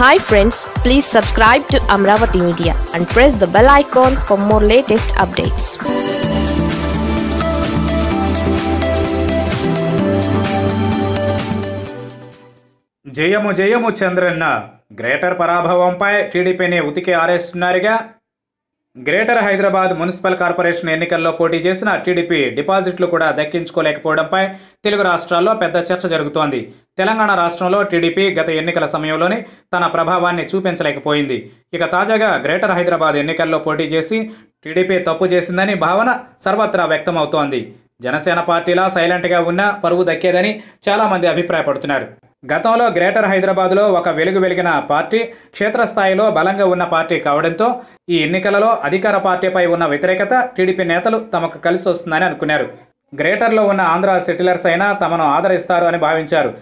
Hi friends, please subscribe to Amravati Media and press the bell icon for more latest updates. జయము జయము Chandranna greater పరాభవంపై టీడీపీని RS ఆరేస్తున్నారుగా greater Hyderabad municipal corporation ఎన్నికల్లో పోటీ చేసిన టీడీపీ డిపాజిట్లు కూడా దక్కించుకోలేకపోవడంపై తెలుగు రాష్ట్రాల్లో పెద్ద చర్చ జరుగుతోంది తెలంగాణ రాష్ట్రంలో టీడీపీ గత ఎన్నికల సమయంలోనే తన ప్రభావాన్ని చూపించలేకపోయింది ఇక తాజాగా గ్రేటర్ హైదరాబాద్ ఎన్నికల్లో పోటీ చేసి టీడీపీ తప్పు చేసిందని భావన సర్వత్రా వ్యక్తమవుతోంది జనసేన పార్టీలా సైలెంట్గా ఉన్న పరువు దక్కేదని చాలామంది అభిప్రాయపడుతున్నారు గతంలో గ్రేటర్ హైదరాబాద్లో ఒక వెలుగు వెలిగిన పార్టీ క్షేత్రస్థాయిలో బలంగా ఉన్న పార్టీ కావడంతో ఈ ఎన్నికలలో అధికార పార్టీపై ఉన్న వ్యతిరేకత టీడీపీ నేతలు తమకు కలిసి వస్తుందని అనుకున్నారు గ్రేటర్లో ఉన్న ఆంధ్ర సెటిలర్స్ అయినా తమను ఆదరిస్తారు అని భావించారు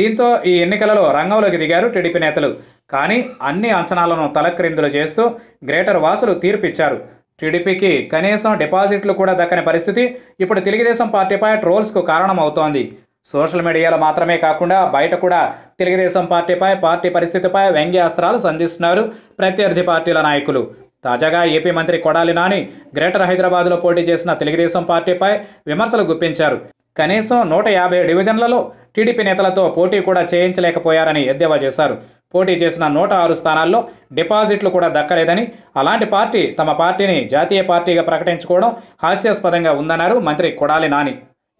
దీంతో ఈ ఎన్నికలలో రంగంలోకి దిగారు టీడీపీ నేతలు కానీ అన్ని అంచనాలను తలక్రిందులు చేస్తూ గ్రేటర్ వాసులు తీర్పిచ్చారు టీడీపీకి కనీసం డిపాజిట్లు కూడా దక్కని పరిస్థితి ఇప్పుడు తెలుగుదేశం పార్టీపై ట్రోల్స్కు కారణమవుతోంది సోషల్ మీడియాలో మాత్రమే కాకుండా బయట కూడా తెలుగుదేశం పార్టీపై పార్టీ పరిస్థితిపై వ్యంగ్యాస్త్రాలు సంధిస్తున్నారు ప్రత్యర్థి పార్టీల నాయకులు తాజాగా ఏపీ మంత్రి కొడాలి నాని గ్రేటర్ హైదరాబాద్లో పోటీ చేసిన తెలుగుదేశం పార్టీపై విమర్శలు గుప్పించారు కనీసం నూట యాభై డివిజన్లలో టీడీపీ నేతలతో పోటీ కూడా చేయించలేకపోయారని ఎద్దేవా చేశారు పోటీ చేసిన నూట ఆరు స్థానాల్లో డిపాజిట్లు కూడా దక్కలేదని అలాంటి పార్టీ తమ పార్టీని జాతీయ పార్టీగా ప్రకటించుకోవడం హాస్యాస్పదంగా ఉందన్నారు మంత్రి కొడాలి నాని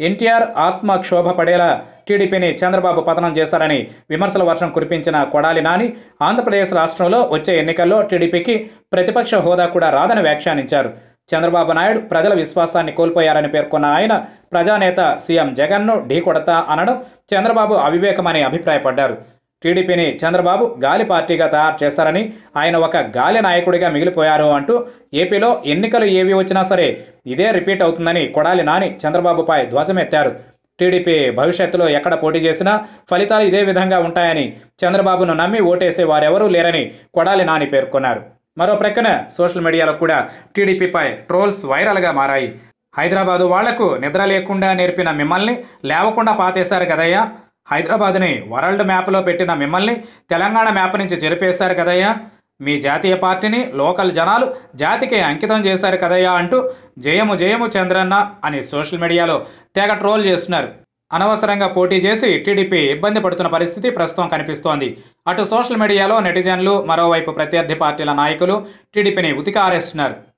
ఎన్టీఆర్ ఆత్మ క్షోభ పడేలా టీడీపీని చంద్రబాబు పతనం చేశారని విమర్శల వర్షం కురిపించిన కొడాలి నాని ఆంధ్రప్రదేశ్ రాష్ట్రంలో వచ్చే ఎన్నికల్లో టీడీపీకి ప్రతిపక్ష హోదా కూడా రాదని వ్యాఖ్యానించారు చంద్రబాబు నాయుడు ప్రజల విశ్వాసాన్ని కోల్పోయారని పేర్కొన్న ఆయన ప్రజానేత సీఎం జగన్ను ఢీకొడతా అనడం చంద్రబాబు అవివేకమని అభిప్రాయపడ్డారు టీడీపీని చంద్రబాబు గాలి పార్టీగా తయారు చేశారని ఆయన ఒక గాలి నాయకుడిగా మిగిలిపోయారు అంటూ ఏపీలో ఎన్నికలు ఏవి వచ్చినా సరే ఇదే రిపీట్ అవుతుందని కొడాలి నాని చంద్రబాబుపై ధ్వజమెత్తారు టీడీపీ భవిష్యత్తులో ఎక్కడ పోటీ చేసినా ఫలితాలు ఇదే విధంగా ఉంటాయని చంద్రబాబును నమ్మి ఓటేసే వారెవరూ లేరని కొడాలి నాని పేర్కొన్నారు మరో ప్రక్కన సోషల్ మీడియాలో కూడా టీడీపీపై ట్రోల్స్ వైరల్గా మారాయి హైదరాబాదు వాళ్లకు నిద్ర లేకుండా నేర్పిన మిమ్మల్ని లేవకుండా పాతేశారు కదయ్యా హైదరాబాద్ని వరల్డ్ మ్యాప్లో పెట్టిన మిమ్మల్ని తెలంగాణ మ్యాప్ నుంచి జరిపేశారు కదయ్యా మీ జాతీయ పార్టీని లోకల్ జనాలు జాతికి అంకితం చేశారు కదయ్యా అంటూ జయము జయము చంద్రన్న అని సోషల్ మీడియాలో తెగ ట్రోల్ చేస్తున్నారు అనవసరంగా పోటీ చేసి టీడీపీ ఇబ్బంది పడుతున్న పరిస్థితి ప్రస్తుతం కనిపిస్తోంది అటు సోషల్ మీడియాలో నెటిజన్లు మరోవైపు ప్రత్యర్థి పార్టీల నాయకులు టీడీపీని ఉతికారేస్తున్నారు